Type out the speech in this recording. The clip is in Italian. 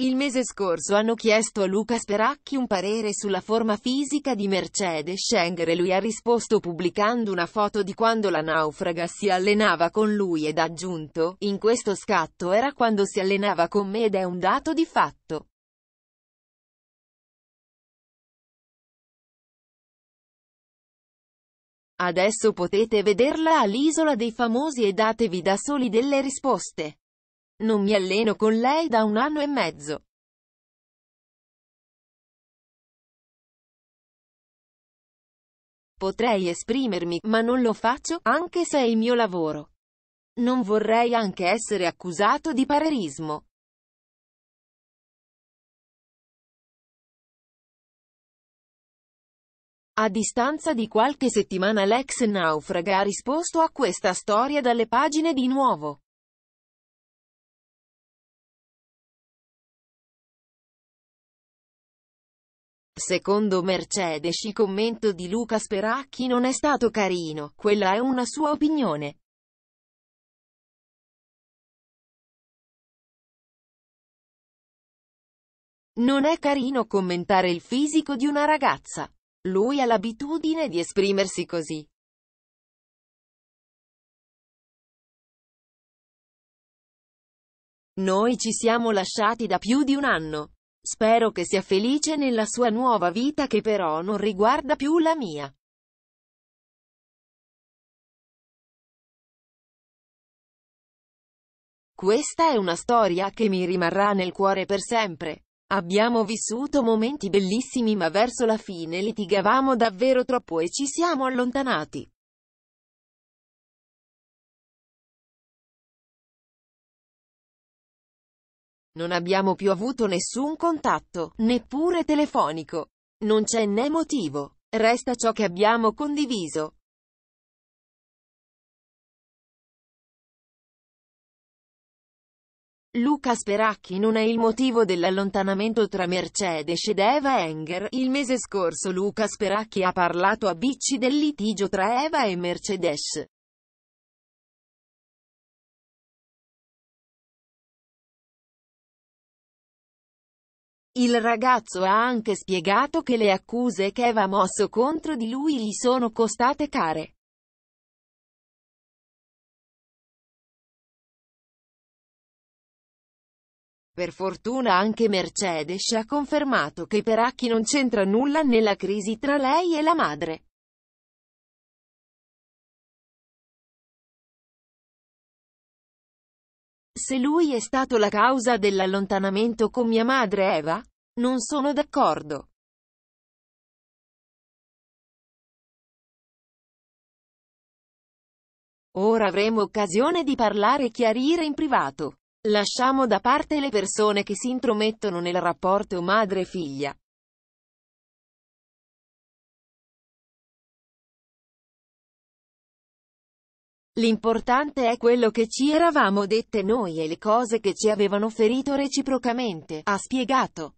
Il mese scorso hanno chiesto a Luca Speracchi un parere sulla forma fisica di Mercedes Schenger e lui ha risposto pubblicando una foto di quando la naufraga si allenava con lui ed ha aggiunto, in questo scatto era quando si allenava con me ed è un dato di fatto. Adesso potete vederla all'Isola dei Famosi e datevi da soli delle risposte. Non mi alleno con lei da un anno e mezzo. Potrei esprimermi, ma non lo faccio, anche se è il mio lavoro. Non vorrei anche essere accusato di parerismo. A distanza di qualche settimana l'ex naufraga ha risposto a questa storia dalle pagine di nuovo. Secondo Mercedes il commento di Luca Speracchi non è stato carino, quella è una sua opinione. Non è carino commentare il fisico di una ragazza. Lui ha l'abitudine di esprimersi così. Noi ci siamo lasciati da più di un anno. Spero che sia felice nella sua nuova vita che però non riguarda più la mia. Questa è una storia che mi rimarrà nel cuore per sempre. Abbiamo vissuto momenti bellissimi ma verso la fine litigavamo davvero troppo e ci siamo allontanati. Non abbiamo più avuto nessun contatto, neppure telefonico. Non c'è né motivo. Resta ciò che abbiamo condiviso. Luca Speracchi non è il motivo dell'allontanamento tra Mercedes ed Eva Enger. Il mese scorso Luca Speracchi ha parlato a Bicci del litigio tra Eva e Mercedes. Il ragazzo ha anche spiegato che le accuse che aveva mosso contro di lui gli sono costate care. Per fortuna anche Mercedes ha confermato che Peracchi non c'entra nulla nella crisi tra lei e la madre. Se lui è stato la causa dell'allontanamento con mia madre Eva, non sono d'accordo. Ora avremo occasione di parlare e chiarire in privato. Lasciamo da parte le persone che si intromettono nel rapporto madre-figlia. L'importante è quello che ci eravamo dette noi e le cose che ci avevano ferito reciprocamente, ha spiegato.